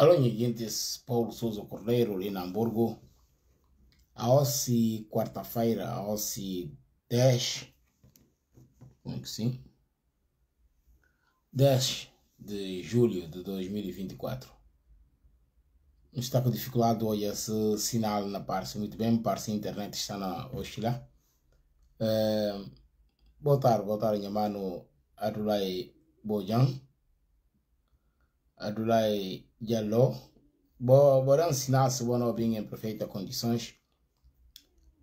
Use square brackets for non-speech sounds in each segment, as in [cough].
Alô, oyentes, Paulo Souza Cordeiro, em Hamburgo. A OSI, quarta-feira, a OSI 10, como é que sim? 10 de julho de 2024. Está com dificuldade hoje esse sinal na parte, muito bem, parte internet está na oscilar. Uh, eh, boa tarde, boa tarde, minha mano Adulai Bojang. Abdoulaye Diallo, bora ensinar se o bem em perfeitas condições.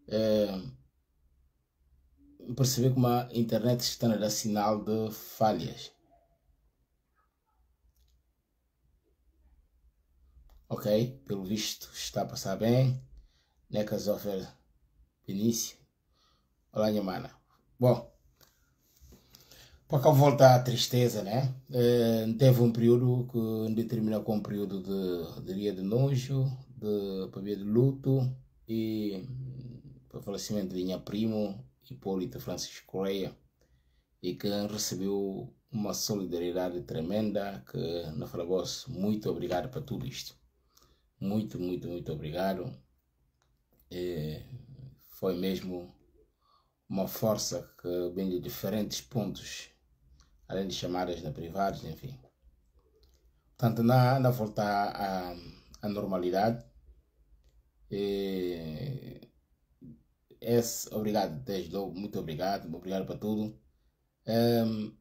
É, ehm, perceber como a internet está a dar sinal de falhas. Ok, pelo visto está a passar bem. Necas Offer Vinícius, Olá, Nyamana. Bom. Para cá volta à tristeza, né? É, teve um período que determinou como um período de, diria, de nojo, de, para de luto e para o falecimento de minha primo, Hipólito Francisco Correia, e que recebeu uma solidariedade tremenda que na Fragoso, muito obrigado para tudo isto. Muito, muito, muito obrigado. foi mesmo uma força que vem de diferentes pontos além de chamadas de privados, enfim. Portanto, na, na volta à, à normalidade, e, esse, obrigado, desde logo, muito obrigado, obrigado para tudo. Um, ehm,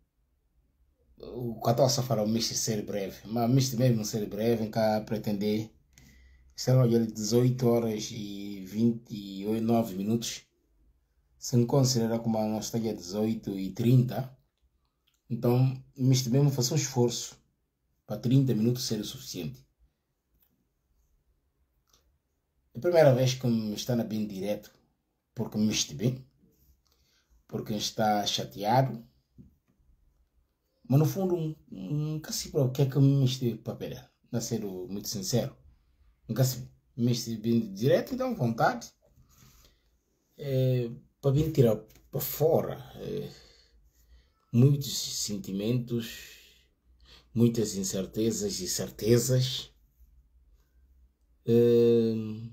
o 14 falou misto ser breve, mas Mr. mesmo ser breve, em cá pretender serão ali 18 horas e 29 minutos. Se não considerar como a nossa está é 18 e 30, então, mas bem faça um esforço para 30 minutos ser o suficiente. É a primeira vez que me está na bem direto, porque me este bem, porque está chateado, mas no fundo nunca sei para o que é que me este papel, para ser muito sincero. Nunca sei, me este bem direto, então vontade, é, para vir tirar para fora. É, muitos sentimentos, muitas incertezas e certezas. Hum,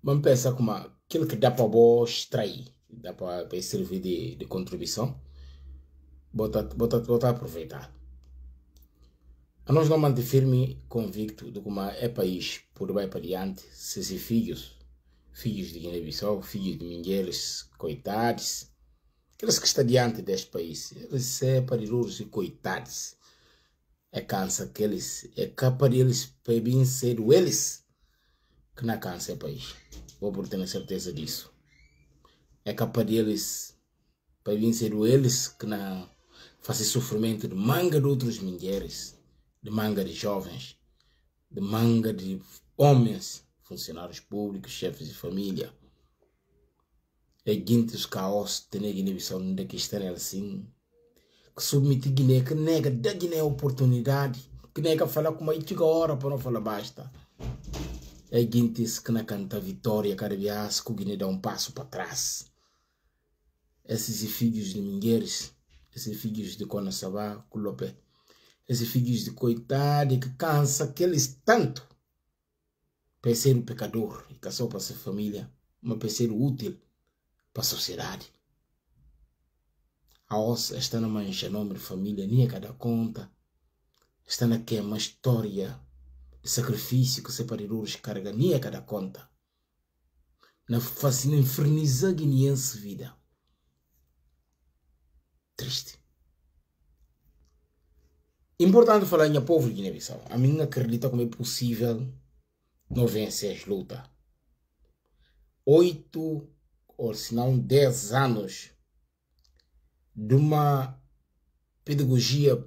vamos pensar como aquilo que dá para vos extrair, dá para servir de, de contribuição, bota, botar, aproveitar. A nós não manter firme convicto de como é país por bem para diante, se filhos, filhos de Guiné-Bissau, filhos de Mingueiros, coitados. Aqueles que estão diante deste país, eles é pariluros e coitados. É cansa que eles, é capa deles, para bem ser eles, que não cansa o país. Vou por ter certeza disso. É capa deles, para bem ser eles, que não fazem sofrimento de manga de outras mulheres, de manga de jovens, de manga de homens, funcionários públicos, chefes de família. É guintes caos tene Guiné-Bissau é que está assim que submete Guiné que nega da Guiné oportunidade que nega falar com uma itiga hora para não falar basta é guintes que na canta vitória caribias que o Guiné dá um passo para trás esses filhos de Mingueres, esses filhos de Cona Sabá Culopé esses filhos de coitado que cansa aqueles tanto para ser um pecador e caçou para sua família uma pessoa útil para a sociedade. A ossa está na mancha, nome de família, nem a cada conta. Está na queima, é uma história de sacrifício que separadores carga, nem a cada conta. Na fascina inferniza guineense vida. Triste. Importante falar em povo de Guiné-Bissau. A mim acredita como é possível não vencer as lutas. Oito ou se não 10 anos, de uma pedagogia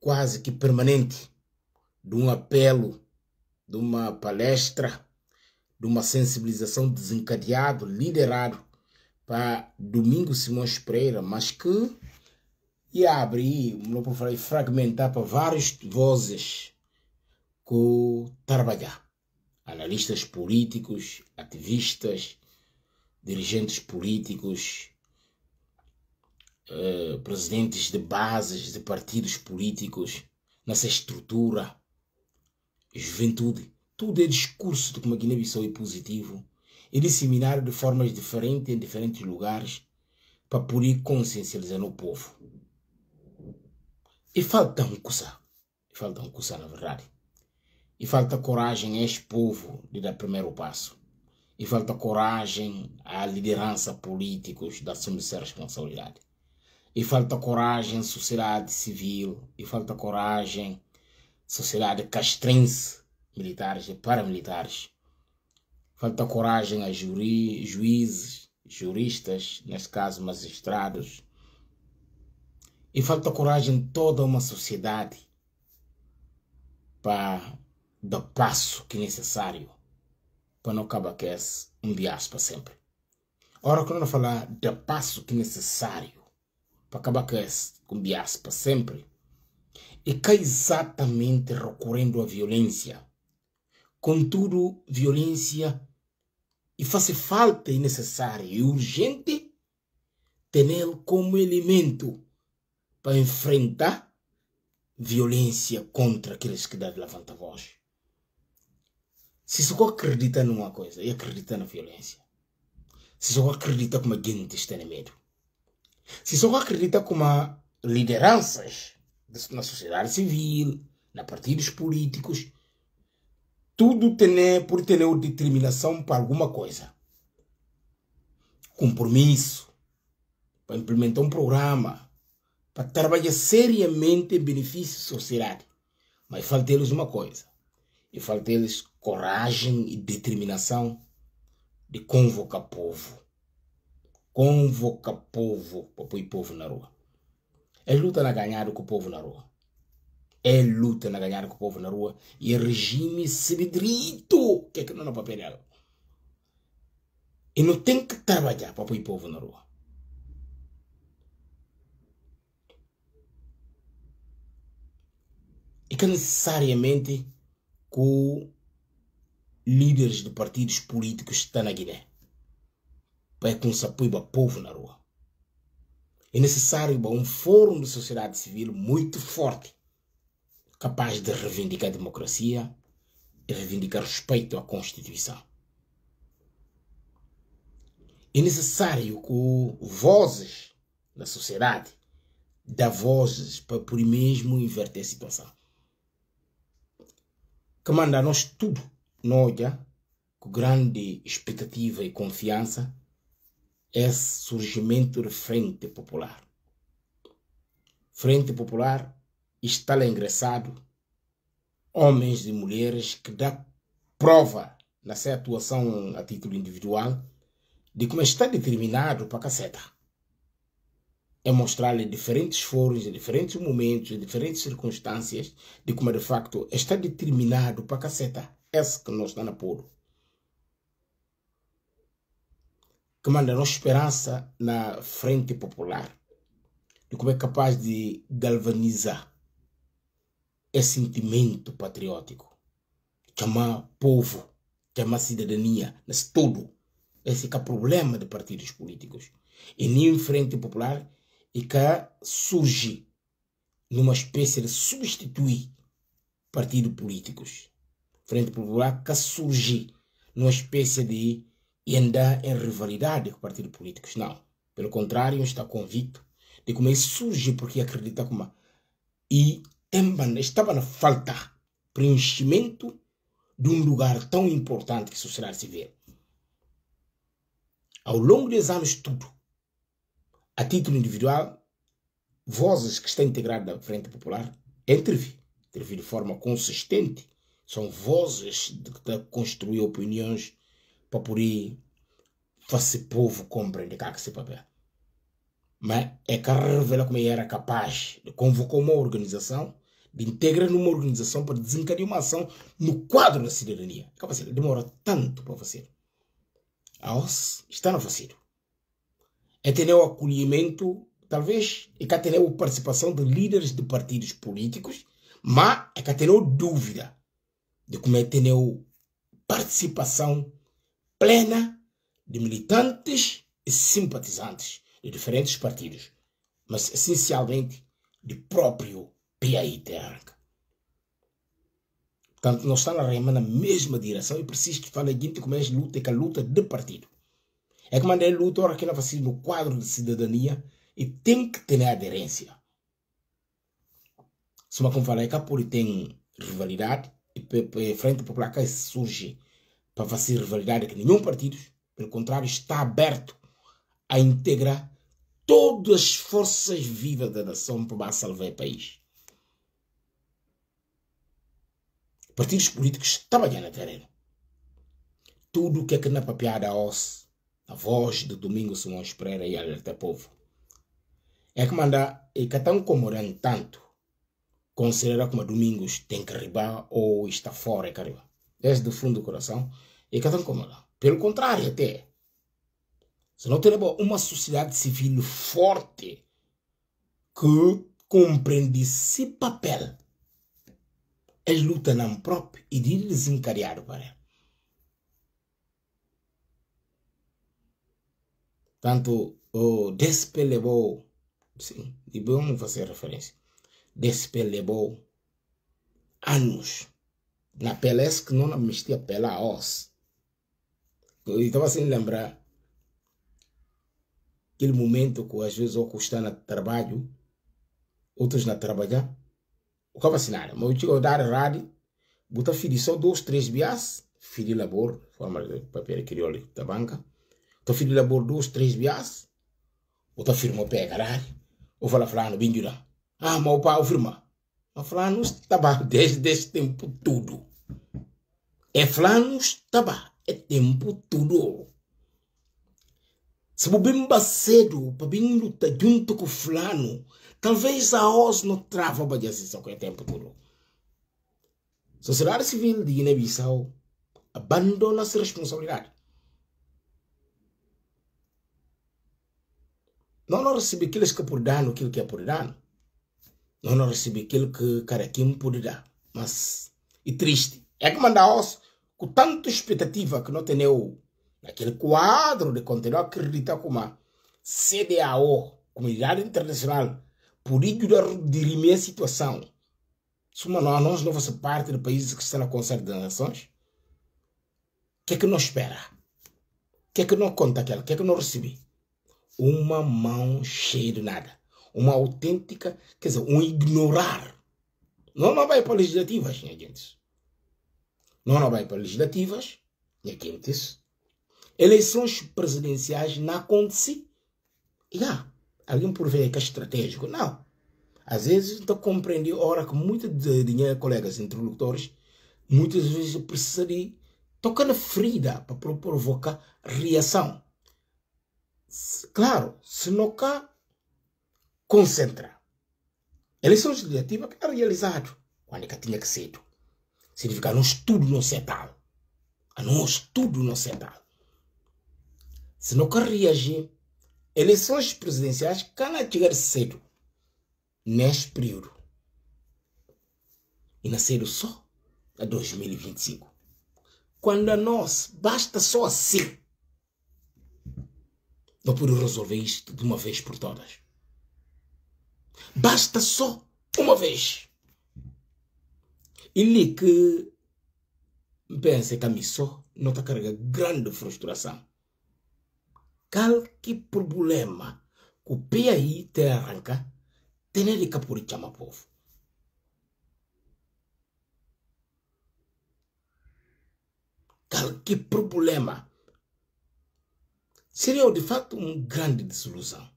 quase que permanente, de um apelo, de uma palestra, de uma sensibilização desencadeado, liderado para Domingo Simões Pereira, mas que e abrir, como por falar fragmentar para várias vozes que trabalhar. Analistas políticos, ativistas, dirigentes políticos, uh, presidentes de bases de partidos políticos, nessa estrutura, juventude. Tudo é discurso de é que uma Guiné-Bissau é positivo e disseminar de formas diferentes em diferentes lugares para poder consciencializar o povo. E falta um cuça. falta um cuça, na verdade. E falta coragem a este povo de dar primeiro passo e falta coragem à liderança políticos de assumir essa responsabilidade. E falta coragem à sociedade civil, e falta coragem à sociedade castrense, militares e paramilitares. Falta coragem a juri, juízes, juristas, neste caso magistrados. E falta coragem a toda uma sociedade para dar passo que é necessário para não acabar que um dias para sempre. Ora, quando eu falar do passo que é necessário para acabar que um dias para sempre, e é que é exatamente recorrendo à violência. Contudo, violência e faz falta e é necessário e urgente tê-lo como elemento para enfrentar violência contra aqueles que dão levanta voz. Se só acredita numa coisa e acredita na violência, se só acredita como a gente está no medo, se só acredita como lideranças na sociedade civil, na partidos políticos, tudo tem por ter determinação para alguma coisa. Compromisso para implementar um programa, para trabalhar seriamente em benefício da sociedade. Mas falta-lhes uma coisa: e falo deles coragem e determinação de convocar povo. Convocar povo para pôr povo na rua. É luta na ganhar com o povo na rua. É luta na ganhar com o povo na rua. E é regime cedrito que é que não é papel dela. E não tem que trabalhar para pôr povo na rua. E que necessariamente com líderes de partidos políticos que está na Guiné. Para que se apoie o povo na rua. É necessário um fórum de sociedade civil muito forte, capaz de reivindicar a democracia e reivindicar respeito à Constituição. É necessário que vozes da sociedade dá vozes para por mesmo inverter a situação que manda a nós tudo não olhar com grande expectativa e confiança esse é surgimento de Frente Popular. Frente Popular está lá ingressado homens e mulheres que dá prova na sua atuação a título individual de como está determinado para a caceta é mostrar-lhe diferentes foros, diferentes momentos, diferentes circunstâncias de como é, de facto está determinado para caceta esse que nós está na puro. Que manda nossa esperança na frente popular. De como é capaz de galvanizar esse sentimento patriótico. Chamar povo, chamar cidadania, nesse todo. Esse é o problema de partidos políticos. E nem frente popular e cá surge numa espécie de substituir partidos políticos. Frente Popular cá surge numa espécie de andar em rivalidade com partidos políticos. Não. Pelo contrário, está convicto de como isso surge porque acredita como e estava na falta preenchimento de um lugar tão importante que a sociedade civil. Ao longo dos anos tudo, a título individual, vozes que estão integradas da Frente Popular, entrevi, entrevi de forma consistente. São vozes de, de construir opiniões para poder fazer o povo compreender cá que se papel. Mas é que revela como ele era capaz de convocar uma organização, de integrar numa organização para desencadear uma ação no quadro da cidadania. É Capacete, demora tanto para fazer. A OSS está no vacilo. É o acolhimento, talvez, e é ter a participação de líderes de partidos políticos, mas é ter dúvida de como é a participação plena de militantes e simpatizantes de diferentes partidos, mas essencialmente de próprio PAI Portanto, não está na mesma direção e preciso falar de como é a luta, que é a luta de partido. É que Mandela aqui na assim no quadro de cidadania e tem que ter aderência. Se uma fala é que a Poli tem rivalidade e pe, frente popular que surge para fazer rivalidade que nenhum partido, pelo contrário, está aberto a integrar todas as forças vivas da nação para salvar o país. Partidos políticos trabalhando no terreno. Tudo o que é que na papiada osso a voz de Domingos Simões Pereira e Alerta Povo. É que manda, e que tão como tanto, considera como Domingos tem que arribar ou está fora, cariba. Desde o fundo do coração, e que tão como Pelo contrário, até. Se não tiver uma sociedade civil forte que compreende esse papel, eles lutam não própria e de desencadear para ele. Tanto o despelebou, sim, e vamos fazer referência, despelebou anos na Pelés que não amnistia pela OS. Eu estava sem lembrar aquele momento que às vezes eu está no trabalho, outros na trabalhar, o que vacinar, mas eu tinha dar rádio, botar filho só dois, três bias, filho labor, forma de papel crioulo da banca, teu filho labor duas, três vias, ou teu firma pé, caralho, ou fala fulano, bingura jura, ah, meu pai, o firma, mas ah, fulano estava [laughs] desde este tempo tudo, é está estava, é tempo tudo, se bimba cedo, para bem lutar junto com flano talvez a os não trava para decisão que é tempo tudo. Sociedade Civil de Guiné-Bissau abandona-se responsabilidade. Nós não recebi aqueles que por dano, aquilo que é por dano. Nós não recebe aquilo que cara que me dar. Mas, e triste. É que manda osso com tanta expectativa que não tem eu naquele quadro de continuar a acreditar como a CDAO, Comunidade Internacional, por ajudar a dirimir a situação. Se uma nós não fosse parte de países que estão na Conselho das Nações, o que é que não espera? O que é que não conta aquela? O que é que não recebi? uma mão cheia de nada. Uma autêntica, quer dizer, um ignorar. Não, não vai para legislativas, minha gente. Não, não vai para legislativas, minha gente. Eleições presidenciais não acontecem. Yeah. Alguém por ver que é estratégico. Não. Às vezes não compreendi hora que muito de dinheiro, colegas interlocutores, muitas vezes precisa de tocar na ferida para provocar reação claro, se não cá concentra. Eleições legislativas que está realizado. Quando é que tinha que ser? Significa não estudo não ser tal. Não estudo não ser tal. Se não quer reagir, eleições presidenciais cana chegar cedo. Neste período. E nascer só a 2025. Quando a nós, basta só assim para poder resolver isto de uma vez por todas. Basta só uma vez. E Ele que pensa que a missão não está carrega grande frustração. Qualquer problema que o PAI te arranca, tem ele que por chamar povo. Qualquer problema seria de fato uma grande desilusão.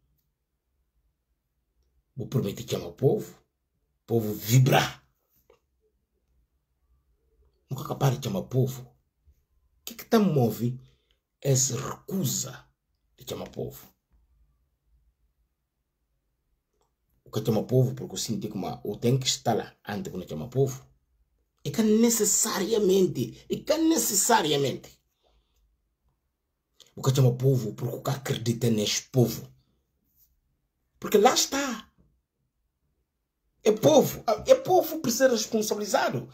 Vou prometer que chama o povo, o povo vibrar. Nunca capaz de chamar o povo. O que, é que move essa recusa de chamar o povo? O que é chama povo, porque eu sinto que eu tenho que estar lá antes de chamar chama povo, é que necessariamente, é que necessariamente o que chama povo, porque o que acredita neste povo. Porque lá está. É povo. É povo precisa ser responsabilizado.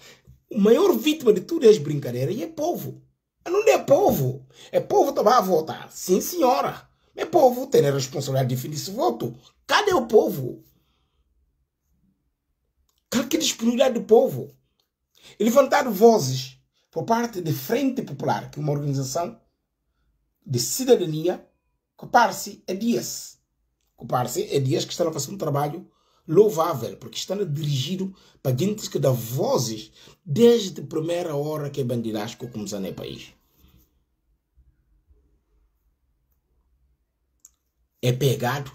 O maior vítima de tudo é as brincadeiras e é povo. Não é povo. É povo também a votar. Sim, senhora. É povo ter a responsabilidade de definir esse voto. Cadê o povo? Cadê a disponibilidade do povo? E levantar vozes por parte da Frente Popular, que é uma organização de cidadania Copar-se é Dias. Copar-se é Dias que estão a fazer um trabalho louvável, porque a dirigir para gente que dá vozes desde a primeira hora que é bandidasco começou no país. É pegado,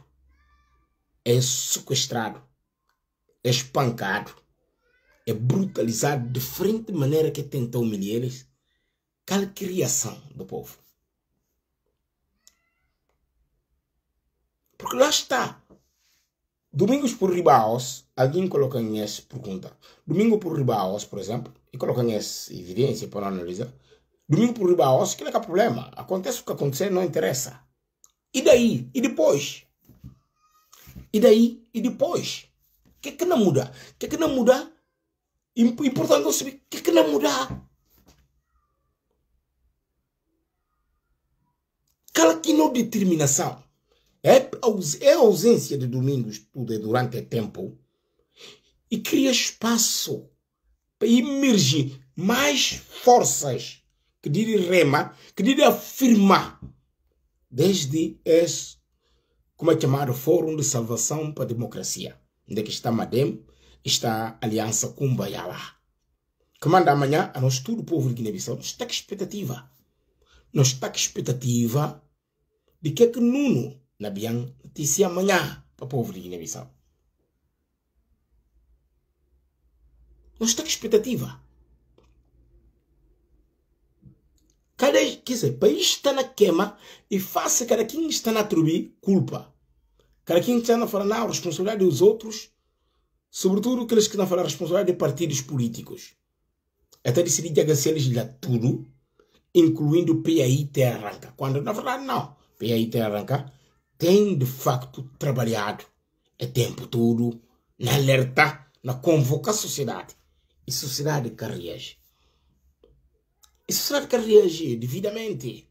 é sequestrado, é espancado, é brutalizado de frente à maneira que tenta humilhar eles. Qual criação do povo? Porque lá está. Domingos por Ribaos, alguém coloca em essa pergunta. Domingo por Ribaos, por exemplo, e coloca em essa evidência para analisar. Domingo por Ribaos, que é que é problema. Acontece o que acontecer, não interessa. E daí? E depois? E daí? E depois? O que é que não muda? O que é que não muda? Importante eu saber o que é que não muda. Cala que não determinação é, é a ausência de domingos, tudo é durante o tempo, e cria espaço para emergir mais forças que dire rema, que dire afirmar, desde esse, como é chamado, Fórum de Salvação para a Democracia, onde é está Madem, está a Aliança Cumbayala. Que manda amanhã a nós, todo o povo de Guiné-Bissau, nós está com expectativa. Nós está com expectativa de que é que Nuno na notícia amanhã para o povo de Guiné-Bissau. Nós temos expectativa. Cada quer dizer, país está na queima e faça cada quem está na atribuir culpa. Cada quem está na falar na responsabilidade dos outros, sobretudo aqueles que estão a falar responsabilidade de partidos políticos. Até decidir de agradecer tudo, incluindo o PAI ter Arranca. Quando na verdade não, PAI ter Arranca tem de facto trabalhado o é tempo todo na alerta, na convocar a sociedade. E sociedade que reage. E sociedade que reage devidamente.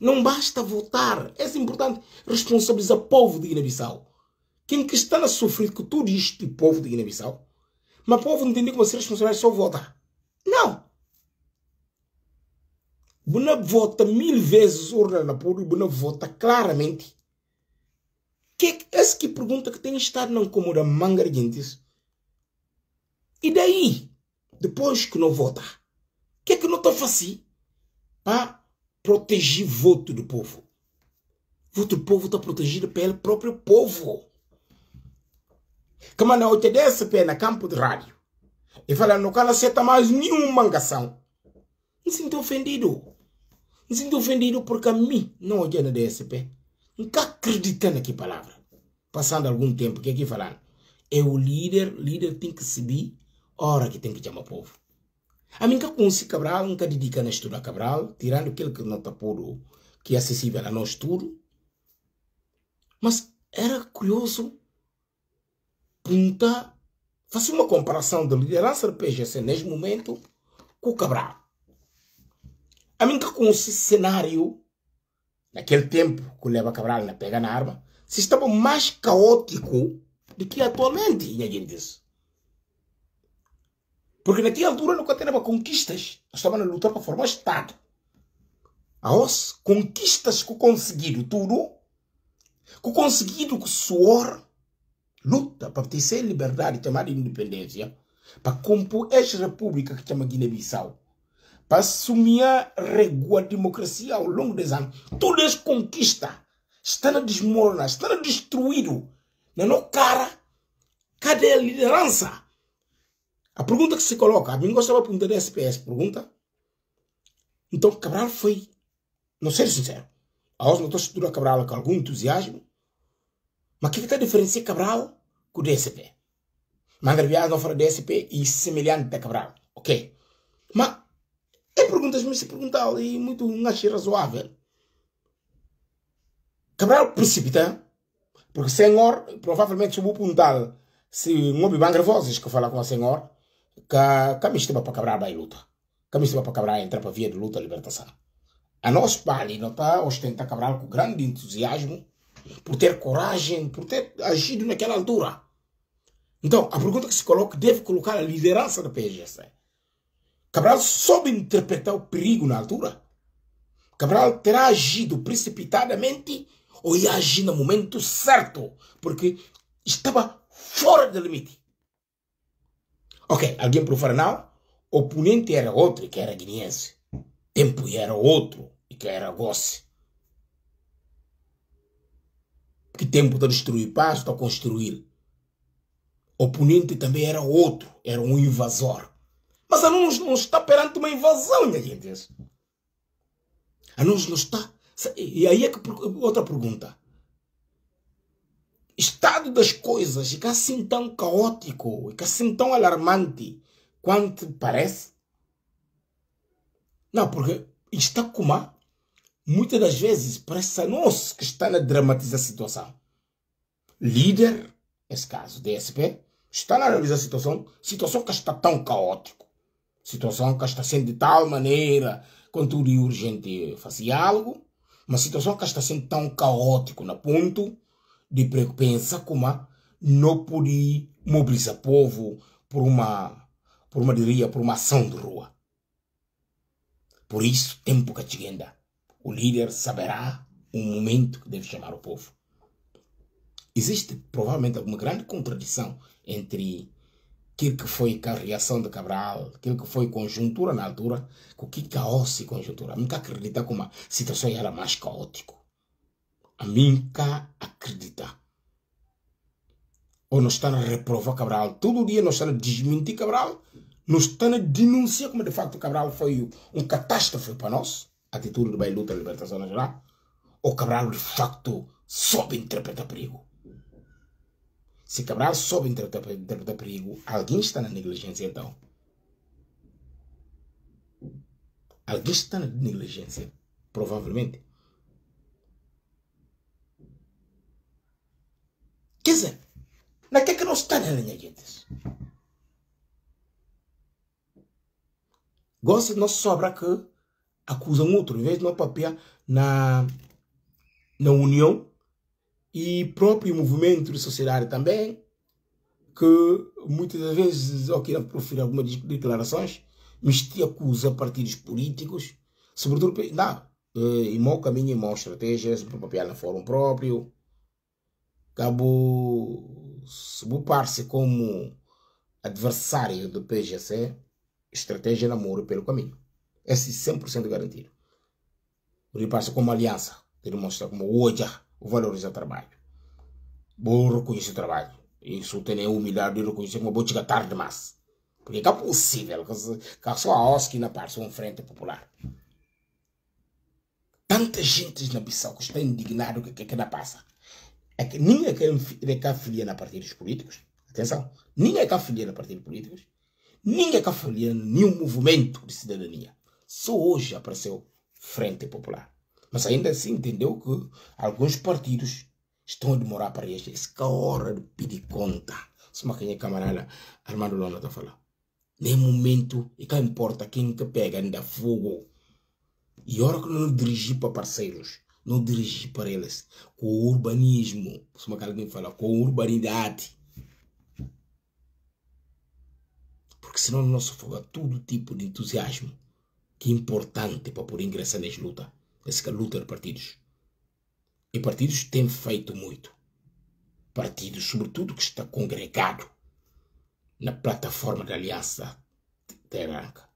Não basta votar. É importante assim, responsabilizar o povo de Guiné-Bissau. Quem que está a sofrer com tudo isto, o povo de Guiné-Bissau, mas o povo não entende como ser responsável é só votar. Não. Buna vota mil vezes urna na povo e Buna vota claramente que, é essa que pergunta que tem estado não como da manga gente. E daí? Depois que não vota, o que é que não está fazendo? Ah, proteger voto do povo. Voto do povo está protegido pelo próprio povo. Que manda OTDSP na campo de rádio. E fala, não canal aceitar mais nenhuma mangação. Me sinto ofendido. Me sinto ofendido porque a mim não olhei é na DSP. Nunca acreditando aqui palavra. Passando algum tempo, que aqui é falando. É o líder, líder tem que subir, hora que tem que chamar o povo. A mim que consigo Cabral, nunca dedica a estudar Cabral, tirando aquele que não está puro que é acessível a nós tudo. Mas era curioso punta fazer uma comparação de liderança do PGC neste momento com o Cabral. A mim que com esse cenário naquele tempo que o Leva Cabral na pega na arma, se estava mais caótico do que atualmente, e a disse. Porque naquela altura nunca tínhamos conquistas, nós estávamos a lutar para formar Estado. As conquistas que conseguiram tudo, que conseguiram com suor, luta para ter liberdade, chamada independência, para compor esta república que chama Guiné-Bissau. Passumia regou a democracia ao longo dos anos. Toda isso conquista. Está na desmorona, está na destruído. Na no cara, cadê a liderança? A pergunta que se coloca, a mim gostava de perguntar da SPS, pergunta. Então Cabral foi, não ser sincero, a não está a Cabral com algum entusiasmo, mas o que, é que está a diferenciar Cabral com o DSP? Mandar viagem não fora DSP e semelhante a Cabral, ok? Mas e perguntas, me se perguntar ali muito um achei razoável. Cabral precipita, porque senhor, provavelmente se eu vou perguntar se um homem bem nervoso que fala com a senhor, que, que a mistura para Cabral vai luta. Que a mistura para Cabral entrar para via de luta e libertação. A nós, Pali, não está ostenta Cabral com grande entusiasmo, por ter coragem, por ter agido naquela altura. Então, a pergunta que se coloca deve colocar a liderança da PGC. Cabral soube interpretar o perigo na altura. Cabral terá agido precipitadamente ou ia agir no momento certo, porque estava fora do limite. Ok, alguém profana, não? O oponente era outro, que era guineense. Tempo era outro, e que era gosse. Que tempo está destruir paz, está construir. O oponente também era outro, era um invasor. Mas a não, não está perante uma invasão, minha gente. É a não, não está. E aí é que outra pergunta. Estado das coisas fica é assim tão caótico, fica é assim tão alarmante quanto parece? Não, porque está como muitas das vezes parece a nós que está a dramatizar a situação. Líder, nesse caso, DSP, está a analisar a situação, situação que está tão caótica. Situação que está sendo de tal maneira, contudo, urgente fazer algo. Uma situação que está sendo tão caótica na ponto de preocupação como não poder mobilizar o povo por uma, por uma, diria, por uma ação de rua. Por isso, tempo que chegando, o líder saberá o momento que deve chamar o povo. Existe provavelmente alguma grande contradição entre aquilo que foi a reação de Cabral, aquilo que foi conjuntura na altura, com que caos e conjuntura. Nunca acredita como a situação era mais caótica. A mim cá acredita. Ou nos estamos a reprovar Cabral. Todo dia nós estamos a desmentir Cabral. Nós estamos a denunciar como de facto Cabral foi um catástrofe para nós. Atitude do Bailuta da Libertação Nacional. Ou Cabral de facto soube interpretar perigo. Se Cabral soube interpretar perigo, alguém está na negligência então. Alguém está na negligência, provavelmente. Quer dizer, na que é que não está na negligência? Gosta não sobra que acusam outro, em vez de não papel na, na União, e próprio movimento sociedade também, que muitas das vezes, ao querer proferir algumas declarações, mas te acusa partidos políticos, sobretudo, não, eh, e mau caminho e mau estratégias, é para papel no fórum próprio, acabou subupar-se como adversário do PGC, estratégia namoro pelo caminho. Esse é 100% garantido. Repar-se como aliança, ele mostra como oja o valoriza o trabalho. Vou reconhecer o trabalho. Isso tem a humildade de reconhecer, mas vou chegar tarde demais. Porque é possível que só a OSCE na parte, uma frente popular. Tanta gente na Bissau que está indignado que, que, que na passa. É que nem é que é filha a partidos políticos, atenção, nem é que filha a partidos políticos, nem é que filha nenhum movimento de cidadania. Só hoje apareceu Frente Popular. Mas ainda assim entendeu que alguns partidos estão a demorar para reagir. Esse que é hora de pedir conta. Se uma quem é camarada, Armando Lona está a falar. Nem momento, e cá importa quem que pega, ainda fogo. E hora que não dirigi para parceiros, não dirigi para eles. Com o urbanismo, se uma alguém fala, com urbanidade. Porque senão o nosso fogo é todo tipo de entusiasmo que é importante para poder ingressar nas lutas. Essa luta de partidos. E partidos têm feito muito. Partidos, sobretudo, que está congregado na plataforma da Aliança Terranca.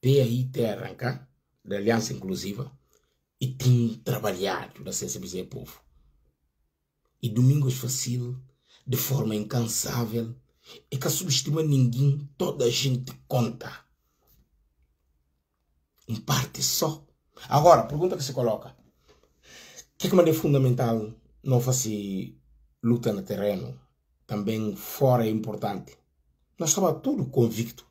PAI Terranca, da Aliança Inclusiva, e tem trabalhado na sensibilidade do povo. E Domingos Facil, de forma incansável, e que subestima ninguém, toda a gente conta em parte só. Agora, a pergunta que se coloca: o que é que é fundamental não fosse luta no terreno? Também fora é importante. Nós estava tudo convicto.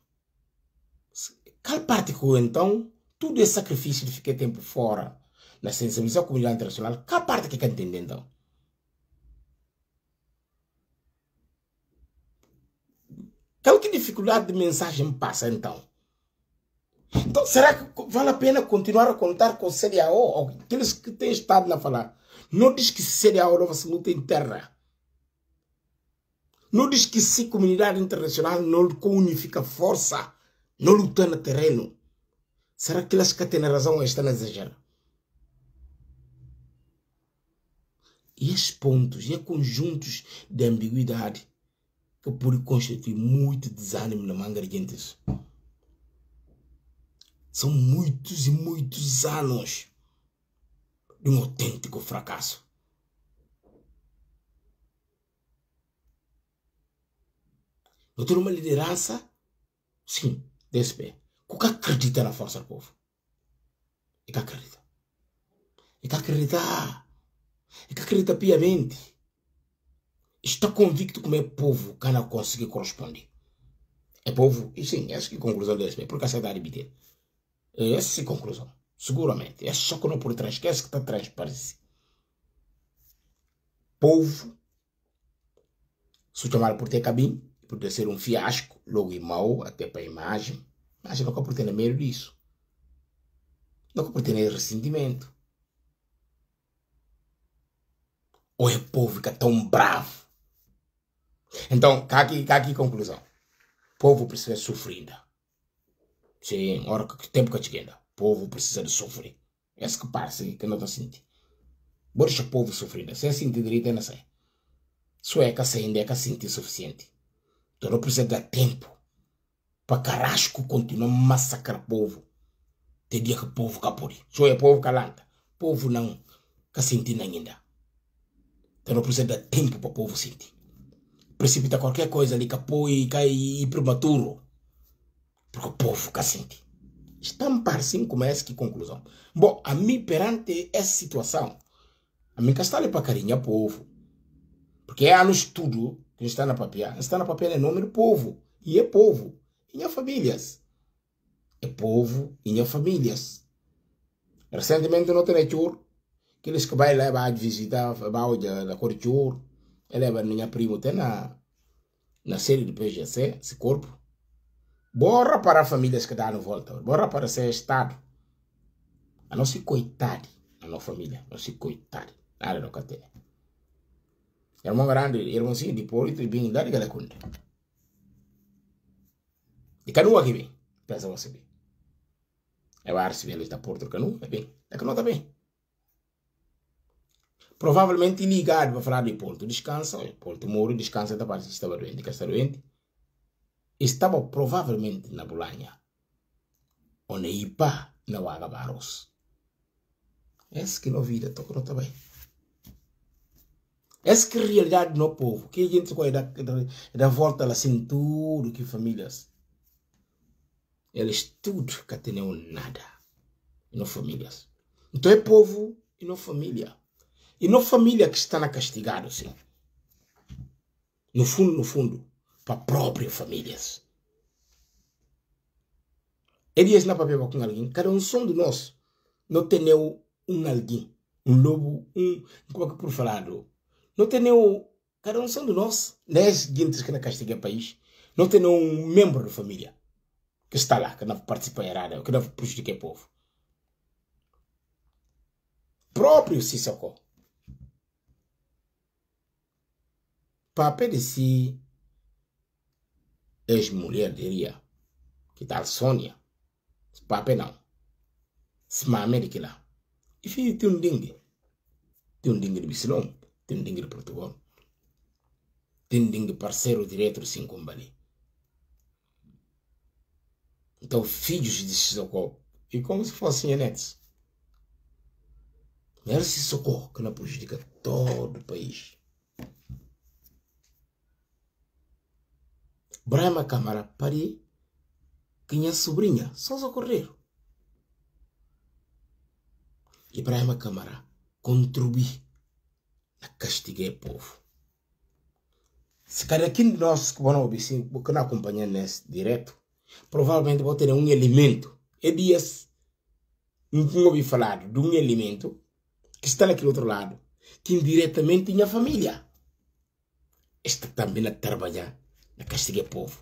Qual parte que então tudo esse sacrifício de ficar tempo fora na sensibilização da comunidade internacional, qual parte que quer entender então? Qual que dificuldade de mensagem passa então? Então, será que vale a pena continuar a contar com CDAO? Oh, oh, aqueles que têm estado a falar. Não diz que CDAO não se luta em terra. Não diz que se comunidade internacional não unifica força, não luta no terreno. Será que elas que têm razão estão a exagerar? E os pontos, e conjuntos de ambiguidade que por constituir muito desânimo na manga de gente isso. São muitos e muitos anos de um autêntico fracasso. Eu tenho uma liderança, sim, DSP, que acredita na força do povo. E que acredita. E que acredita. E que acredita piamente. Está convicto como é povo que não consegue corresponder. É povo, e sim, essa é a conclusão do DSP, porque aceitar é bitter. É essa a conclusão, seguramente. É só que não por trás, que é que está atrás, parece. Povo, se chamar por ter cabim, ter ser um fiasco, logo e mau, até para a imagem. Mas nunca ter medo disso. Nunca ter ressentimento. Ou é povo que é tão bravo. Então, cá aqui, cá aqui conclusão. O povo precisa sofrer ainda. Sim, é hora que tempo que chegando. O povo precisa de sofrer. Esse é que passa que não está sentindo. Bora o povo sofrendo Se é assim de direito, não sei. Só é que ainda é que o suficiente. Então não precisa dar tempo para carrasco continuar a massacrar o povo. Tem dia que o povo capuri. Só é povo calanta. povo não que sentindo ainda. Então não precisa dar tempo para o povo sentir. Precipita qualquer coisa ali que apoie e cai é prematuro. Porque o povo cacete. Estampar sim começa que conclusão. Bom, a mim perante essa situação, a mim castalha é para carinha povo. Porque é no estudo que está na papel Está na papel é nome do povo. E é povo. E é famílias. É povo e é famílias. Recentemente não tenho tchur. Aqueles que vai lá vai visitar, vai da cor tchur. Ele é minha prima tem na, na série do PGC, esse corpo. Bora para famílias que no volta, bora para ser Estado. A não se coitar a nossa família, não se coitar. Nada no catena. Irmão grande, irmãozinho de porito é e bem, dá de galera E canoa aqui bem, pensa você bem. É o arce velho da porta Canu. é bem, é está bem Provavelmente ligado para falar de Porto Descansa, Porto Moro Descansa da parte de estava doente, que está doente estava provavelmente na Bolonha, onde Ipa na Wagabaros. Essa é que não estou tocou também. Essa é que realidade no povo, que a gente vai dar, dar volta lá sem tudo que famílias. Eles tudo que tinham é nada. E não famílias. Então é povo e não família. E não família que está na castigado, sim. No fundo, no fundo para a própria família. E diz lá para com alguém, cada um som de nós não tem um alguém, um lobo, um, como é que por falar, não tem cada um som de nós, dez é guintes que na castiga país, não tem um membro da família que está lá, que não participa errada, que não prejudica o povo. Próprio Sissoko. Papé de si ex-mulher diria. Que tal tá Sônia? papel é não. se é de américa lá. E fiz tem um dingue. Tem um dingue de Bislom. Tem um dingue de Portugal. Tem um dingue parceiro direto sem combali. Então, filhos de socorro, E como se fossem anéis. Não esse socorro que não prejudica todo o país. Brahma Kamara Pari, que minha sobrinha, só socorrer. E Brahma Kamara contribui a castigar o povo. Se cada um de nós que não obedece, que não acompanha nesse direto, provavelmente vai ter um elemento. E é dias, não ouvi falar de um elemento que está naquele outro lado, que indiretamente tinha família. Está também a trabalhar na castiga povo.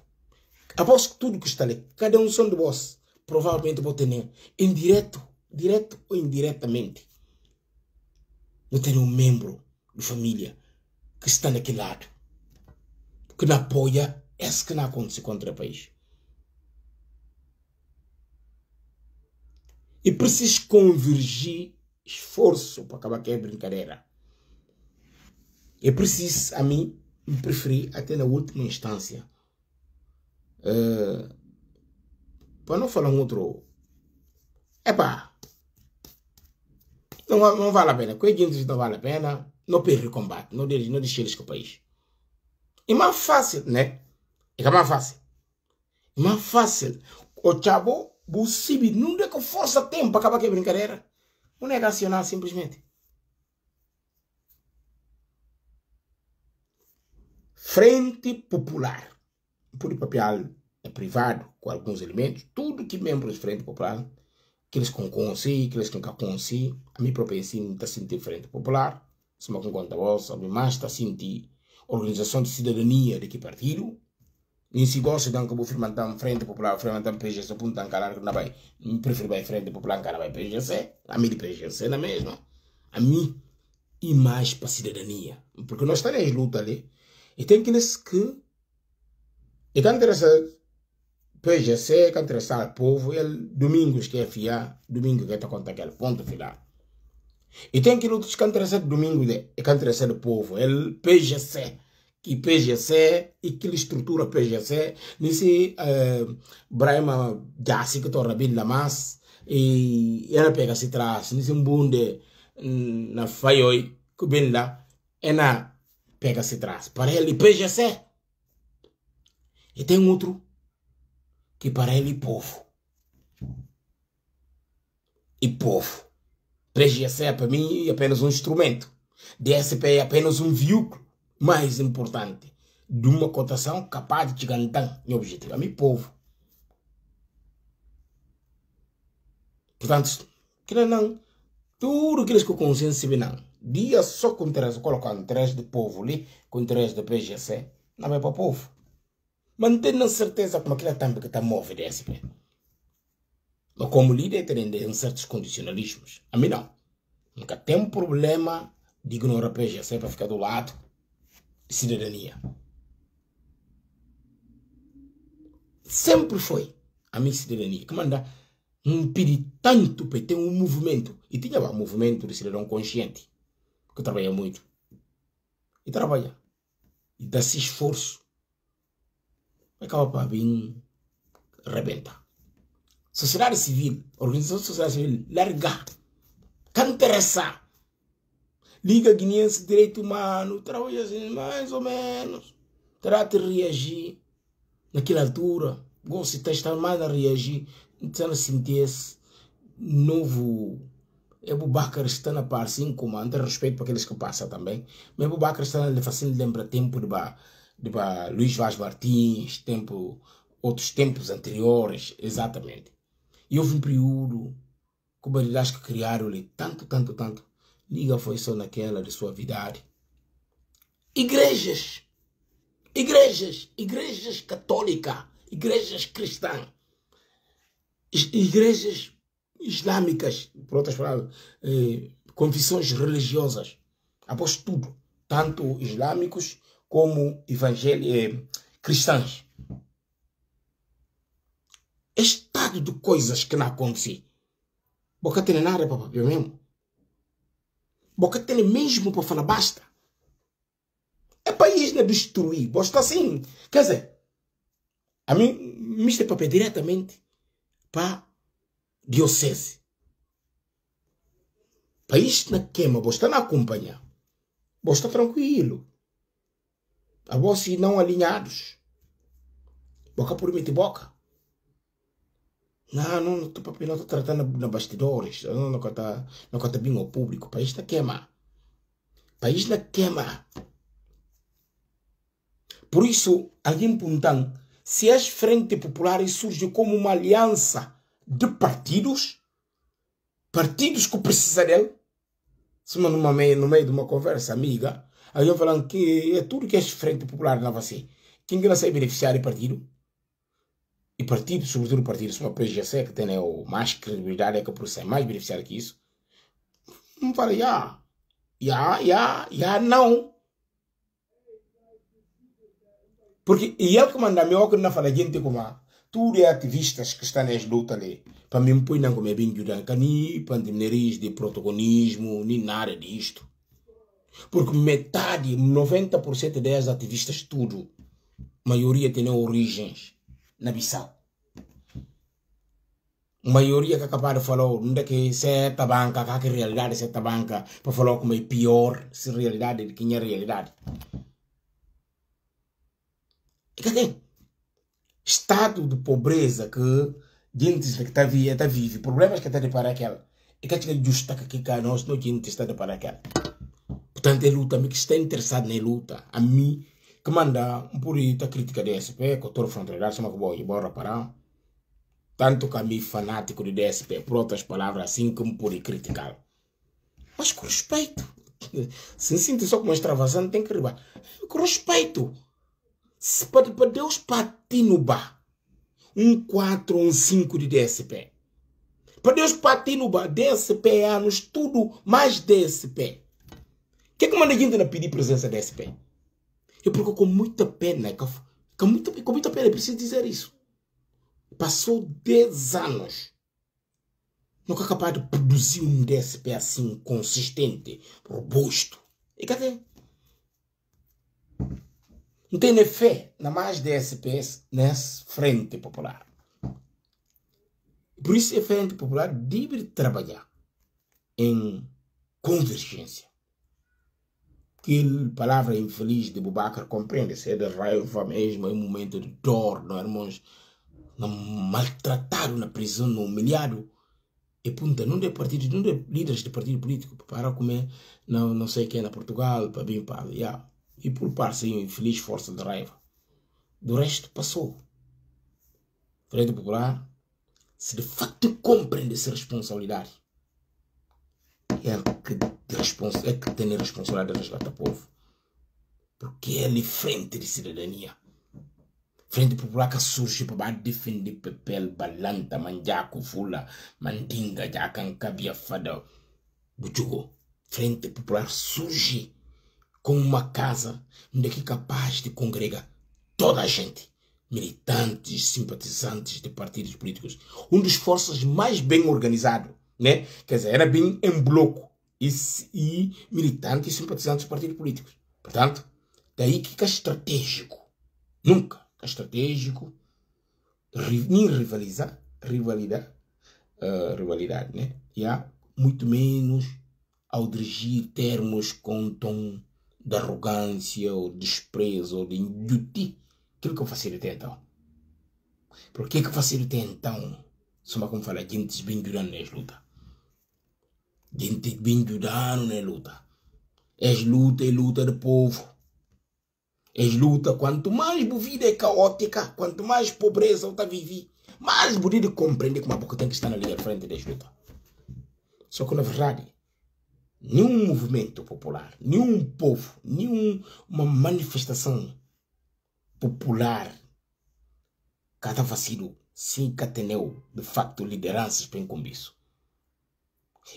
Após tudo que está ali, cada um som de voz, provavelmente vou ter né? indireto, direto ou indiretamente. Não tem um membro de família que está naquele lado, que não apoia esse é que não acontece contra o país. E preciso convergir esforço para acabar com a brincadeira. É preciso, a mim, preferi até na última instância. Uh, para não falar um outro. Epá! Não, não vale a pena. Com a não vale a pena. Não perde o combate. Não, deixe, não deixe eles com o país. É mais fácil, né? É mais fácil. É mais fácil. O chavo, o cibi, não é com força tempo para acabar com a brincadeira. Não é acionar simplesmente. Frente Popular, por papel é privado, com alguns elementos, tudo que membros de Frente Popular, aqueles que conheci, aqueles que nunca conheci, a mim própria sim está sentindo Frente Popular, se me conta vossa, a mim mais está sentindo Organização de Cidadania de que partido, nem se gosta de que firmar da Frente Popular, firma da PGC, apunta a calar na vai, prefiro vai Frente Popular, cara vai PGC, a mim de PGC é mesmo? a mim e mais para a cidadania, porque nós estaremos luta ali, Ik denk eens que ele está essa PGC se é que interessar ao povo, ele domingos quer fiar, domingo quer estar contra aquele ponto final. E tem que que está interessado domingo, é que interessado ao povo, ele veja se que PGC e que estrutura PGC, nesse uh, Brahma Jassi que torna bem lamas e ela pega se traz, nesse bunde mm, na faioi que bem lá, é na pega-se traz. Para ele, PGC. E tem outro que para ele, povo. E povo. PGC é para mim é apenas um instrumento. DSP é apenas um veículo mais importante de uma cotação capaz de garantir meu objetivo. A mim, povo. Portanto, que é não, tudo aquilo que eu consigo, não dia só com interesse, colocando interesse de povo ali, com interesse do PGC, não é para o povo. Mantendo certeza como aquilo também que está móvel de SP. Mas como líder tem em certos condicionalismos. A mim não. Nunca tem um problema de ignorar o PGC para ficar do lado de cidadania. Sempre foi a minha cidadania que manda impedir tanto para ter um movimento. E tinha um movimento de cidadão consciente que trabalha muito. E trabalha. E dá-se esforço. Acaba para vir, rebenta. Sociedade civil, organização sociedade civil, larga. que interessa Liga Guineense de Direito Humano, trabalha assim, mais ou menos. Trata de reagir. Naquela altura, Gosto de estar mais a reagir, então sentia-se assim, novo Ebu Bakr está na par, sim, com respeito para aqueles que passam também. Mas Ebu Bakr está na lembra tempo de, ba, de ba, Luís Vaz Martins, tempo, outros tempos anteriores, exatamente. E houve um período que bandidas que criaram-lhe tanto, tanto, tanto. Liga foi só naquela de sua vida. Igrejas, igrejas, igrejas católica, igrejas cristãs, igrejas islâmicas, por outras palavras, eh, confissões religiosas. Após tudo, tanto islâmicos como eh, cristãs. Estado de coisas que não acontece. Boca tem nada para papel mesmo. Boca tem mesmo para falar basta. É país não né, destruir. Bosta assim. Quer dizer, a mim, me para papel diretamente para diocese país na queima você está na companhia, você está tranquilo a você não alinhados boca por mim boca não, não, estou para não estou tratando na bastidores, não não está não está bem ao público, país na queima, país na queima. Por isso, alguém perguntando se as frentes populares surgem como uma aliança de partidos, partidos que precisam dele. Cima numa no meio de uma conversa amiga, aí eu falando que é tudo que é Frente Popular dava assim. Quem que não sei beneficiar é partido. E partido, sobretudo partido, se uma PGC que tem né, o mais credibilidade é que por ser mais beneficiário que isso, não fala, já, já, já, já, não. Porque e ele que manda melhor que não fala gente como a tudo é ativistas que estão nas lutas ali. Para mim, pois não como é bem para nem pandemia de protagonismo, nem nada disto. Porque metade, 90% das ativistas, tudo, maioria tem origens na Bissau. Maioria que acabaram de falar, não é que certa banca, que a realidade certa banca, para falar como é pior, se realidade de quem é realidade. E que é estado de pobreza que gente é que está tá é, vive, está vive, problemas é que está de para aquela. E que a justa que cá nós não gente está de para aquela. Portanto, é luta, me que está interessado na luta, a mim que manda um purita crítica de com que o fronteira chama que boi, bora parar. Tanto que a mim fanático de DSP, por outras palavras, assim que me puri criticar. Mas com respeito. Se [laughs] sinto só como extravasante, tem que ribar. Com respeito para Deus patinuba um 4 um 5 de DSP. Para Deus patinuba DSP anos tudo mais DSP. O que é que manda gente pedir presença DSP? Eu porque com muita pena, com muita, com muita pena, preciso dizer isso. Passou 10 anos. Nunca capaz de produzir um DSP assim consistente, robusto. E cadê? não tem fé na mais DSPs nessa frente popular. Por isso, a é frente popular deve trabalhar em convergência. Aquela palavra infeliz de Bubacar compreende, se é de raiva mesmo, é um momento de dor, não irmãos? Não maltratado na prisão, humilhado. E punta, não de partido, não de líderes de partido político, para comer, não, não sei quem é na Portugal, para vir para. Yeah e por parte em infeliz força de raiva. Do resto, passou. Frente Popular, se de facto compreende ser responsabilidade, é que, é que tem a responsabilidade de resgatar o povo. Porque é ele frente de cidadania. Frente Popular que surge para defender papel Balanta, Manjaco, Fula, Mandinga, Jacan, Cabia, Fada, Bujugo. Frente Popular surge com uma casa onde é, é capaz de congregar toda a gente, militantes, simpatizantes de partidos políticos. Um dos forças mais bem organizado, né? Quer dizer, era bem em bloco e, e militantes e simpatizantes de partidos políticos. Portanto, daí que fica é estratégico. Nunca fica é estratégico nem rivalizar, rivalidade, uh, rivalidade, né? E há muito menos ao dirigir termos com tom de arrogância ou de desprezo ou de injuti, aquilo que facilitei então. Por que é que facilitei então? Só como fala, gente bem durando nas luta. Gente bem durando na luta. És luta e luta do povo. És luta. Quanto mais a vida é caótica, quanto mais pobreza está vivi, mais bonito compreender como a boca tem que estar ali à frente das luta. Só que na verdade, nenhum movimento popular, nenhum povo, nenhuma manifestação popular cada sido se encateneu de facto lideranças para incumbir isso.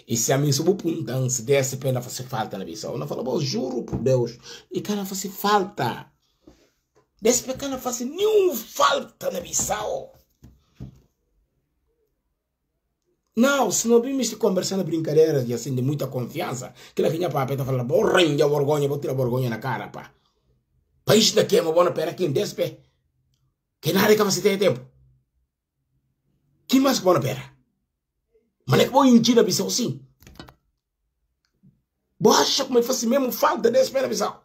E se a minha subo pundan, se desse pena fazer falta na missão, não falo, eu juro por Deus, e cara fazer falta. Desse pecado não faz nenhuma falta na missão. Não, se não vimos conversando brincadeiras e assim de muita confiança, que ele vinha para a peta e falava, vou render a vergonha, vou tirar a vergonha na cara, pá. País daqui é uma boa pera aqui em despe. Que nada que você tem tempo. Que mais que boa pera? Mas é que vou indir na visão, sim. Bocha como ele é fosse mesmo falta de espera visão.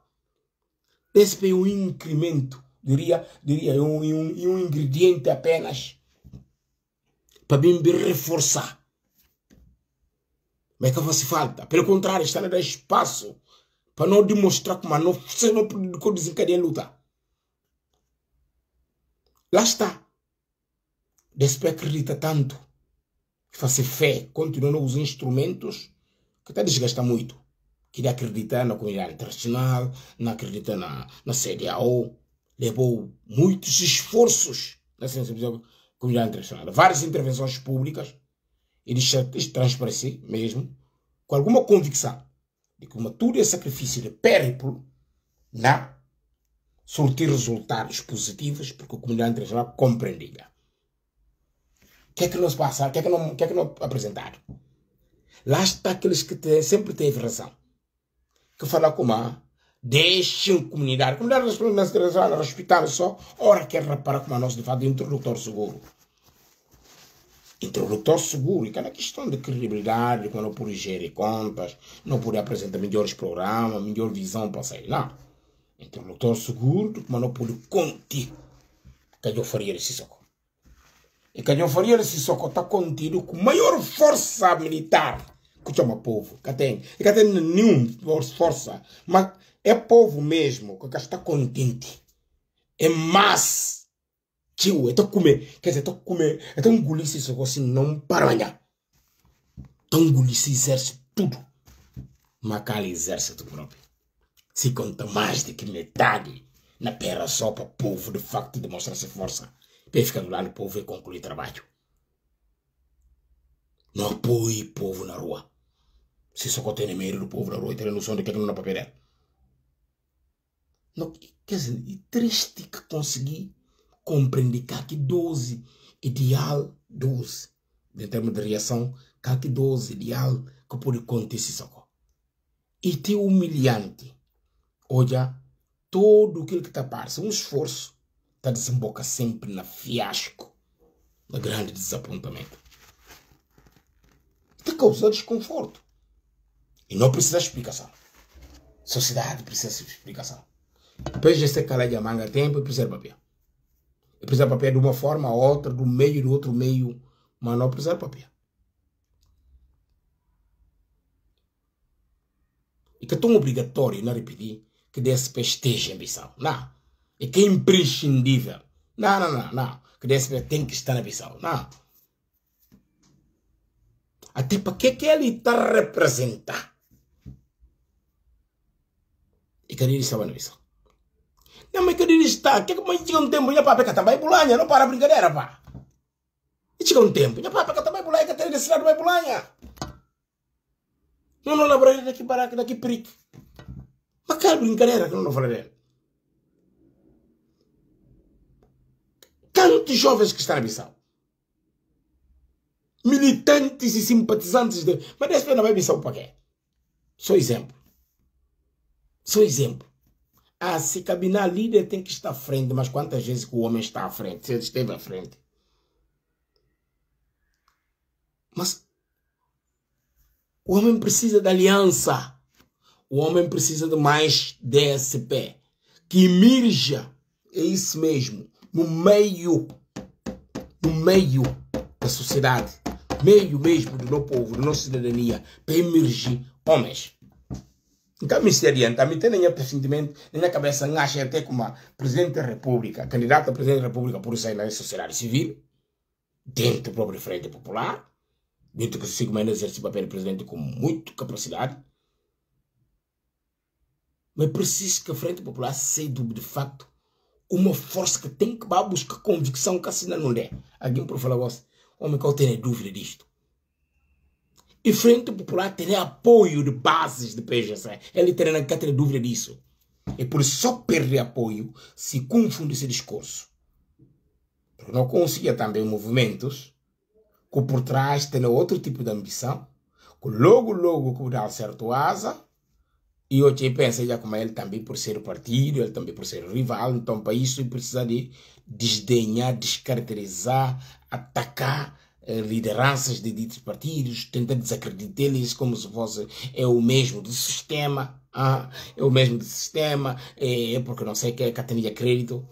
Despe é um incremento, diria, diria, e um, um, um ingrediente apenas para bem reforçar mas é que faz falta. Assim, pelo contrário, está a dar espaço para não demonstrar como não, você não pode desencadear a luta. Lá está. Despe acredita tanto que fé, continuando os instrumentos que até desgasta muito. Queria acreditar na comunidade internacional, não acredita na, na CDAO. Levou muitos esforços na comunidade internacional, várias intervenções públicas ele transparecer mesmo, com alguma convicção de que todo esse sacrifício de périplo não surtir resultados positivos porque a comunidade internacional compreendia. O que é que não se passa? O que é que não, que é que não apresentaram? Lá está aqueles que sempre teve razão. Que falar com a deixem a comunidade. A comunidade internacional respeitar só, ora quer reparar como a nossa de fato de introdutor seguro. Interlocutor então, seguro, que é na questão de credibilidade, que não pude gerir contas, não pude apresentar melhores programas, melhor visão para sair lá. Interlocutor então, seguro, que não pude conter que eu faria esse soco. E que eu faria esse soco está contido com maior força militar que chama povo, que tem, e que tem nenhuma força, mas é povo mesmo que está contente. É massa esse etakume não etakume etangulisi sokosi nomparwanya esse exército tudo Macali exército próprio se conta mais de que metade na pera só para o povo de facto demonstrar-se força para ficando lá no povo e concluir trabalho não apoie o povo na rua se só tem medo do povo na rua e ter noção de que é não dá para perder não, quer dizer, é triste que consegui compreende CAC 12, ideal 12. Em termos de reação, CAC 12, ideal, que pode acontecer isso. E te humilhante. Olha, todo aquilo que está passa, um esforço, está desemboca sempre na fiasco, no grande desapontamento. Te causando desconforto. E não precisa explicação. Sociedade precisa explicação. Depois de ser de manga tempo e preserva bem. Precisar papel de uma forma ou outra, do meio do outro meio, mas não precisar papel. E que é tão obrigatório, não é, repetir, que desse esteja em visão Não. E é que é imprescindível. Não, não, não, não. Que desse tem que estar na visão Não. Até para que, é que ele está representar? E que ele estava na visão minha mãe queria estar. Que mãe chega um tempo, minha papa também bulanha, não para brincadeira, pá. E chega um tempo, minha papa também bulanha, que tem de cidade vai bulanha. Não, não, não, daqui baraca, daqui perigo. Mas que brincadeira que não falei Tantos jovens que estão na missão. Militantes e simpatizantes de. Mas desse não vai missão para quê? Só exemplo. Só exemplo. Ah, se cabinar líder tem que estar à frente, mas quantas vezes que o homem está à frente, se ele esteve à frente? Mas o homem precisa de aliança. O homem precisa de mais DSP. Que mirja, é isso mesmo, no meio, no meio da sociedade, meio mesmo do nosso povo, da nossa cidadania, para emergir homens então, me seriante, a tenho tem nenhum pressentimento, nenhuma cabeça, não acha até como Presidente da República, candidato a Presidente da República por sair na sociedade civil, dentro do próprio Frente Popular, dentro que o Sigmund exerce o papel de Presidente com muita capacidade, mas preciso que a Frente Popular seja, de facto, uma força que tem que buscar convicção que assim não é. Alguém para falar, homem, qual tem dúvida disto? E Frente Popular teria apoio de bases de PGC. Ele teria nunca ter dúvida disso. E é por isso só perde apoio se confunde esse discurso. Porque não conseguia também movimentos que por trás tem outro tipo de ambição, que logo, logo que dá certo asa, e hoje pensa já como ele também por ser partido, ele também por ser rival, então para isso precisa de desdenhar, descaracterizar, atacar eh, lideranças de ditos partidos, tentando desacreditá-los como se fosse é o mesmo do sistema, ah, é o mesmo do sistema, é, é, porque não sei que é que tenha crédito.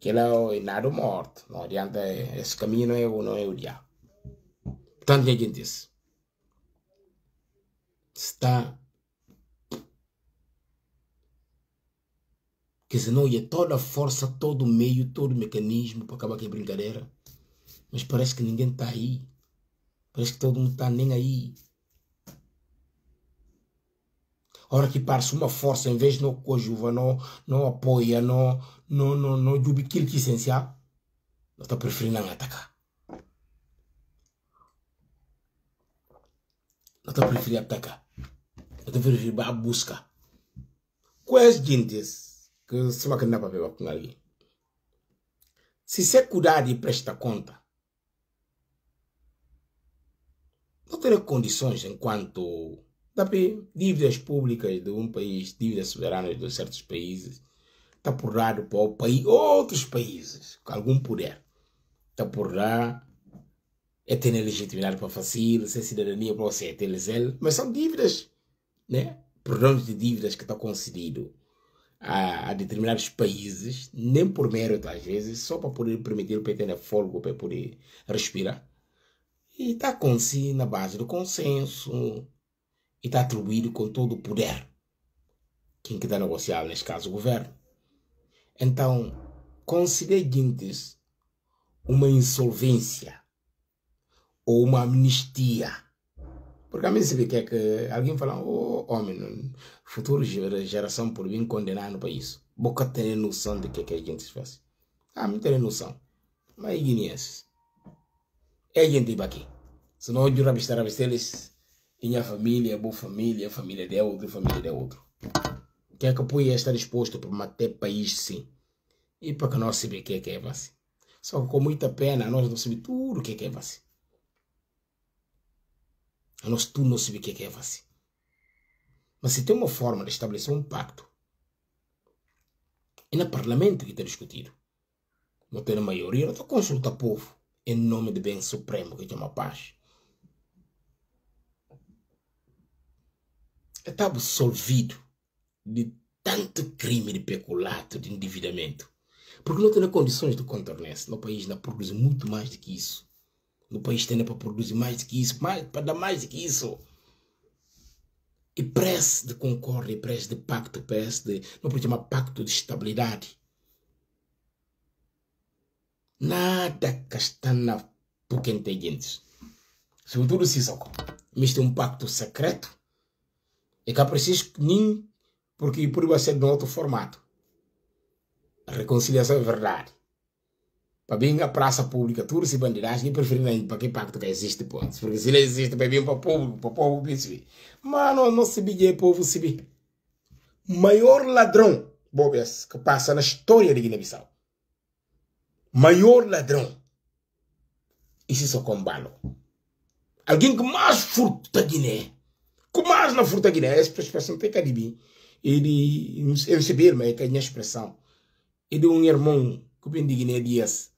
Que ele é nada morto, não adianta, é, esse caminho não é, não é o diabo. Portanto, a gente, disse, está que senão ia toda a força, todo o meio, todo o mecanismo para acabar com a brincadeira mas parece que ninguém está aí. Parece que todo mundo está nem aí. Ora que parece uma força, em vez de não cojuva, não, não apoia, não, não, não, não dubia aquilo que essencial, não está preferindo atacar. Não está preferindo atacar. Não está preferindo a busca. Quais gentes que se vai que não ver com alguém? Se você cuidar e presta conta, outras condições enquanto também dívidas públicas de um país, dívidas soberanas de certos países, está por lá para o país, outros países, com algum poder. Está por lá, é ter legitimidade para fazer, ser cidadania para você, é ter mas são dívidas, né? nome de dívidas que está concedido a, a, determinados países, nem por mérito às vezes, só para poder permitir o PT ter folga, para poder respirar e tá com si na base do consenso e está atribuído com todo o poder. Quem quer está negociar, neste caso, o governo. Então, considere se uma insolvência ou uma amnistia. Porque a mim se quer que alguém fala, oh, homem, futura geração por vir condenar no país. Boca tem noção de que, é que a gente faz. Ah, não tem noção. Mas ignorância é gente aqui. Se não, eu rabistar, rabistar eles em a família, boa família, família de outro, família de outro. Quem é que apoia está disposto para matar país, sim. E para que nós saber o que é que é vacina. Só que com muita pena, nós não sabemos tudo o que é que é vacina. Nós tudo não sabemos o que é que é vacina. Mas se tem uma forma de estabelecer um pacto, é no parlamento que está discutido. Não tem a maioria, não está consulta consultar o povo em nome do bem supremo que chama paz. Está absolvido de tanto crime de peculato, de endividamento. Porque não tem condições de contornar isso. No país não produz muito mais do que isso. No país tem para produzir mais do que isso, mais, para dar mais do que isso. E prece de concórdia, prece de pacto, prece de. Não pode chamar pacto de estabilidade nada castana porque inteligentes. Sobretudo se soco. Misto um pacto secreto. É e cá preciso nem porque por vai ser de outro formato. A reconciliação é verdade. Para bem a praça pública, tudo se bandeiragem nem preferir para que pacto que existe, pontos. Porque se não existe, para bem para o povo, para o povo perceber. Mano, não se bebe, é povo se bebe. Maior ladrão, bobes, que passa na história de Guiné-Bissau maior ladrão. Isso só combalo. Alguém que mais furta Guiné. Que mais não furta Guiné. Essa expressão tem que adivinhar. Ele, eu não sei mas é a minha expressão. Ele é um irmão que vem de Guiné Dias.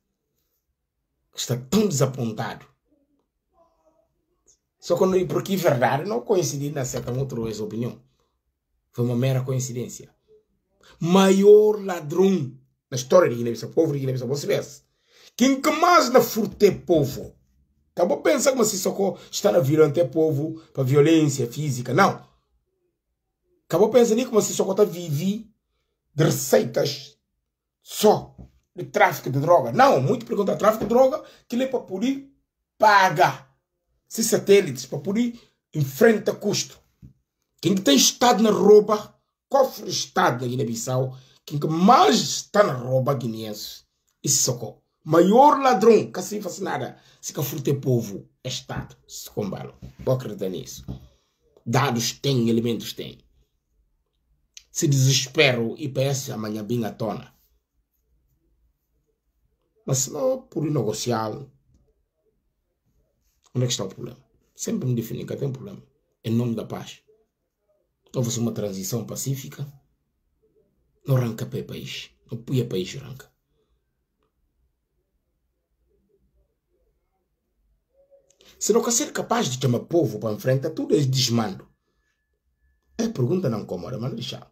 Está tão desapontado. Só que não, porque é verdade não coincidi na certa outra opinião. Foi uma mera coincidência. Maior ladrão na história de Guiné-Bissau, povo de Guiné-Bissau, você vê Quem que mais na furte é povo? Acabou tá pensar como se assim, Sissoko está na virante é povo para violência física. Não. Acabou pensando como se Sissoko está vivi de receitas só de tráfico de droga. Não, muito pelo contrário, tráfico de droga que é para poder pagar. Se satélites, para poder enfrenta custo. Quem tem Estado na rouba, cofre Estado da Guiné-Bissau, quem mais está na rouba guineense. Isso socorro. Maior ladrão que se assim faz nada, se que furte povo, é Estado, se combalo. Vou acreditar nisso. Dados têm elementos têm Se desespero e parece amanhã bem à tona. Mas se não por negociar, onde é que está o problema? Sempre me definem que tem um problema. Em nome da paz. Então, fosse uma transição pacífica não arranca para é país. Eu ia é país arranca. Se não quer ser capaz de chamar povo para enfrentar tudo esse desmando. É pergunta não incomoda, mas deixa.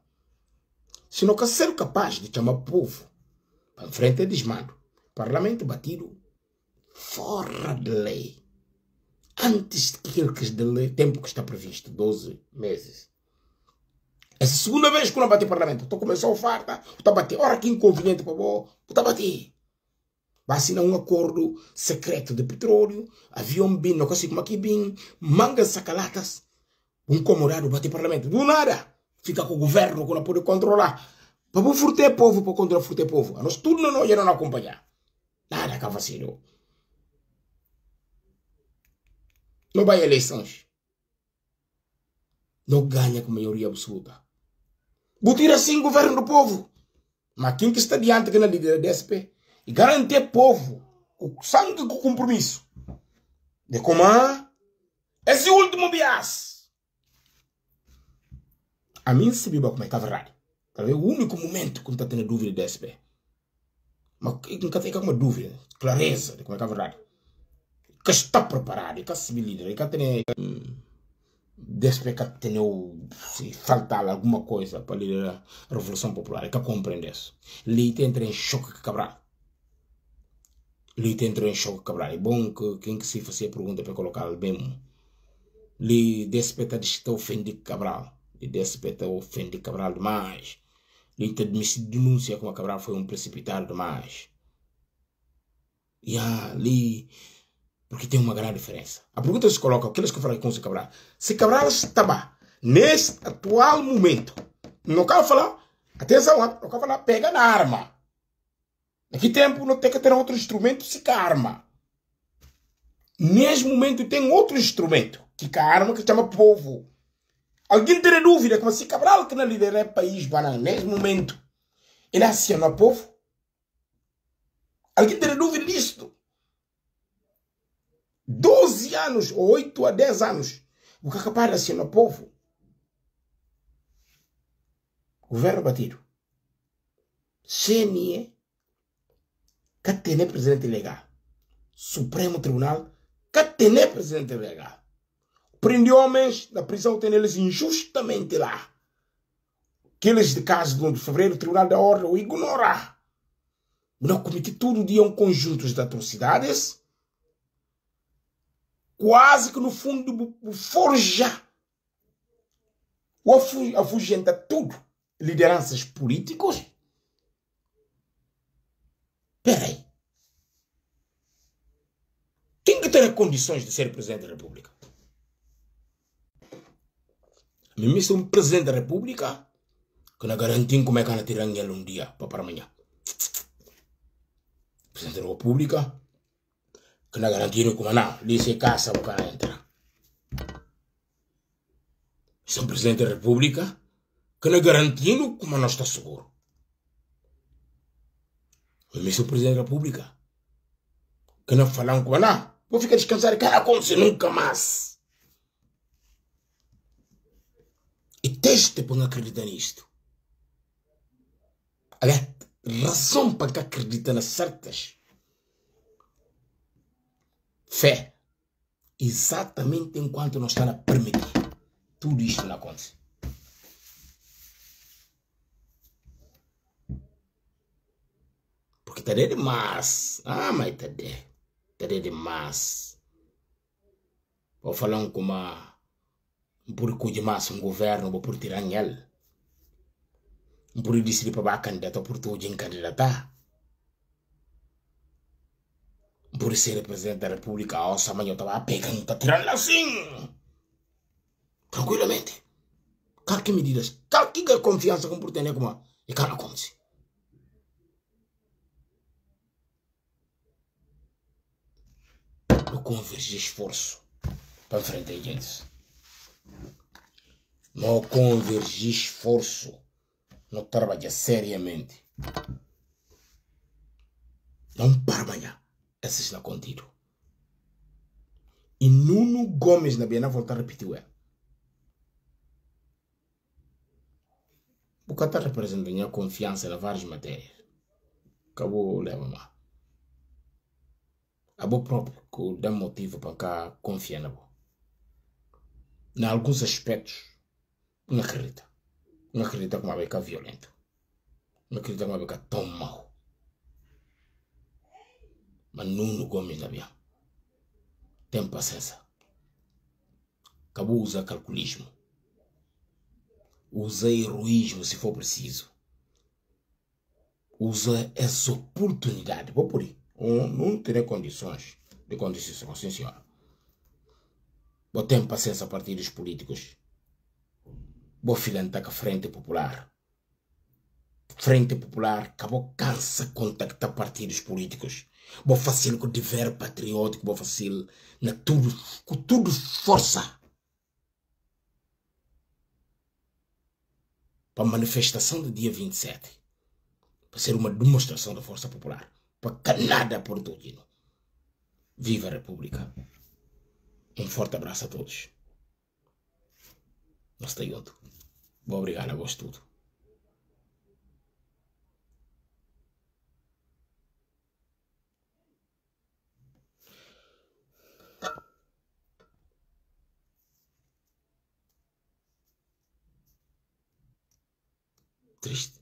Se não quer ser capaz de chamar povo para enfrentar desmando. Parlamento batido fora de lei. Antes daquele que de tempo que está previsto, 12 meses é a segunda vez que eu não bati parlamento. Estou começando a oferta, está a bater. Ora que inconveniente, pô, Estou a bater. Vai assinar um acordo secreto de petróleo, avião BIM, não consigo mais BIM, mangas sacalatas. Um comorado bate parlamento. Do nada, fica com o governo que não pode controlar. Para furtar povo, para controlar furtar povo. A nós tudo não, não, assim, não acompanhar. Nada cá vacilou. Não vai a eleições. Não ganha com maioria absoluta. Botir assim o governo do povo. Mas quem que está diante da na líder da DSP? E garantir ao povo o sangue com compromisso de como esse último bias. A mim se biba como tá tá é que está verdade. Talvez o único momento que está tendo dúvida da DSP. Mas nunca tem alguma dúvida, clareza de como é que está verdade. Que está preparado, que é está se líder, que é está tendo despecar teneu se faltar alguma coisa para a revolução popular é que compreende isso leite entra em choque cabral leite entra em choque cabral é bom que quem que se fazer pergunta para colocar bem lhe despeita de estar tá ofendido cabral lhe despeita ofendido cabral demais lhe admite denúncia como cabral foi um precipitado demais e ali ah, porque tem uma grande diferença. A pergunta se coloca, aqueles que falam com se Cabral. Se Cabral estava, neste atual momento, não quero falar, atenção, não quero falar, pega na arma. Daqui tempo não tem que ter outro instrumento se que arma. Neste momento tem outro instrumento, que é a arma que chama povo. Alguém teria dúvida com se Cabral que não lidera o país, banana, neste momento, ele aciona o povo? Alguém teria dúvida nisto? 12 anos, ou 8 a 10 anos, o que é acabar assim no povo? Governo batido. CNE, que tem presidente legal. Supremo Tribunal, que tem presidente legal. Prende homens na prisão, tem eles injustamente lá. Aqueles de caso de fevereiro, o Tribunal da Ordem o ignora. Não cometi tudo dia um conjunto de atrocidades quase que no fundo forja ou afugenta tudo. Lideranças políticos. Peraí. Quem que tem condições de ser presidente da República? Mesmo se um presidente da República, que não garantim como é que ela tirar um dia para amanhã. Presidente da República, Kuna garantiram como não, disse casa o cara entra. São Presidente da República, que não garantiram como não está seguro. Eu me Presidente da República, que não falam como não, vou ficar descansado, não acontece nunca mais. E tens de não acreditar nisto. Aliás, razão para que acredita nas certas fé, exatamente enquanto não está a permitir, tudo isto não acontece. Porque terei demais. Ah, mas terei. Terei demais. Vou falar com uma. de demais um governo, vou por tirar ele. burro decidir para candidato, por tu de candidatar por ser presidente da República, a ossa Manhã estava pegando, a tá tirando assim. Tranquilamente. Claro que medidas, claro que confiança com Portugal, como e cara como se. Eu convergi esforço para enfrentar gente. Não convergi esforço. Não trabalha seriamente. Não para assista contido. E Nuno Gomes na Biena volta a repetir O eh? O Qatar representa a confiança em várias matérias. Acabou leva me A boa própria que dá motivo para cá confiar na boa. Em alguns aspectos, não acredita. Não acredita que uma beca é violento. Não acredita que uma beca é tão mau mas manunu gomi nabiya tem paciência acabou usar calculismo usa heroísmo se for preciso usa essa oportunidade vou por aí um, não terá condições de condições sim senhora vou ter paciência a políticos vou filantar com a frente popular Frente Popular acabou cansa contactar partidos políticos. Bo fácil com dever patriótico, bo fácil na tudo, com tudo força. Para a manifestação do dia 27. Para ser uma demonstração da força popular. Para por Portugino. Viva a República. Um forte abraço a todos. Não sei tá outro. Vou obrigar a vós tudo. Triş